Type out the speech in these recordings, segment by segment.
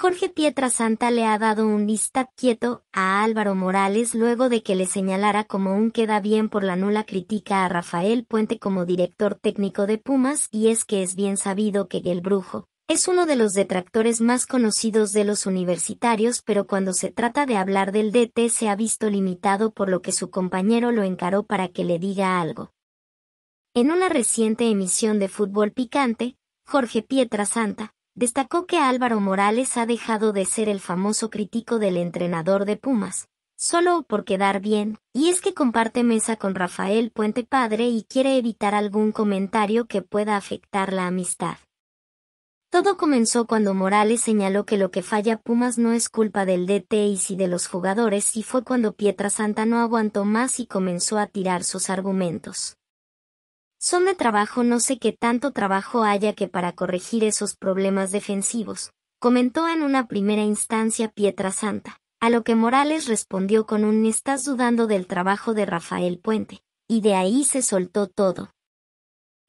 Jorge Pietrasanta le ha dado un listad quieto a Álvaro Morales luego de que le señalara como un queda bien por la nula crítica a Rafael Puente como director técnico de Pumas y es que es bien sabido que el brujo es uno de los detractores más conocidos de los universitarios pero cuando se trata de hablar del DT se ha visto limitado por lo que su compañero lo encaró para que le diga algo. En una reciente emisión de Fútbol Picante, Jorge Pietrasanta, destacó que Álvaro Morales ha dejado de ser el famoso crítico del entrenador de Pumas, solo por quedar bien, y es que comparte mesa con Rafael Puente Padre y quiere evitar algún comentario que pueda afectar la amistad. Todo comenzó cuando Morales señaló que lo que falla Pumas no es culpa del DT y de los jugadores y fue cuando Pietra Santa no aguantó más y comenzó a tirar sus argumentos. Son de trabajo no sé qué tanto trabajo haya que para corregir esos problemas defensivos, comentó en una primera instancia Pietra Santa, a lo que Morales respondió con un estás dudando del trabajo de Rafael Puente, y de ahí se soltó todo.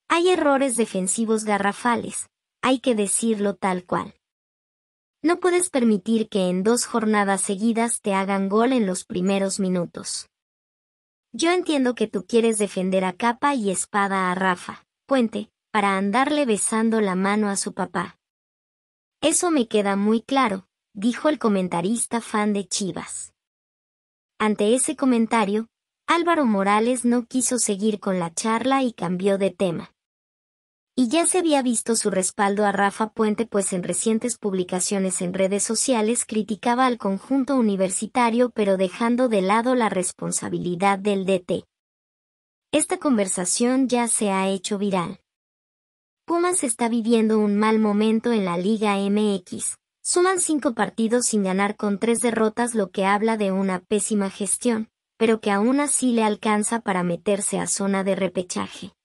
Hay errores defensivos garrafales, hay que decirlo tal cual. No puedes permitir que en dos jornadas seguidas te hagan gol en los primeros minutos. Yo entiendo que tú quieres defender a capa y espada a Rafa, puente, para andarle besando la mano a su papá. Eso me queda muy claro, dijo el comentarista fan de Chivas. Ante ese comentario, Álvaro Morales no quiso seguir con la charla y cambió de tema y ya se había visto su respaldo a Rafa Puente pues en recientes publicaciones en redes sociales criticaba al conjunto universitario pero dejando de lado la responsabilidad del DT. Esta conversación ya se ha hecho viral. Pumas está viviendo un mal momento en la Liga MX. Suman cinco partidos sin ganar con tres derrotas lo que habla de una pésima gestión, pero que aún así le alcanza para meterse a zona de repechaje.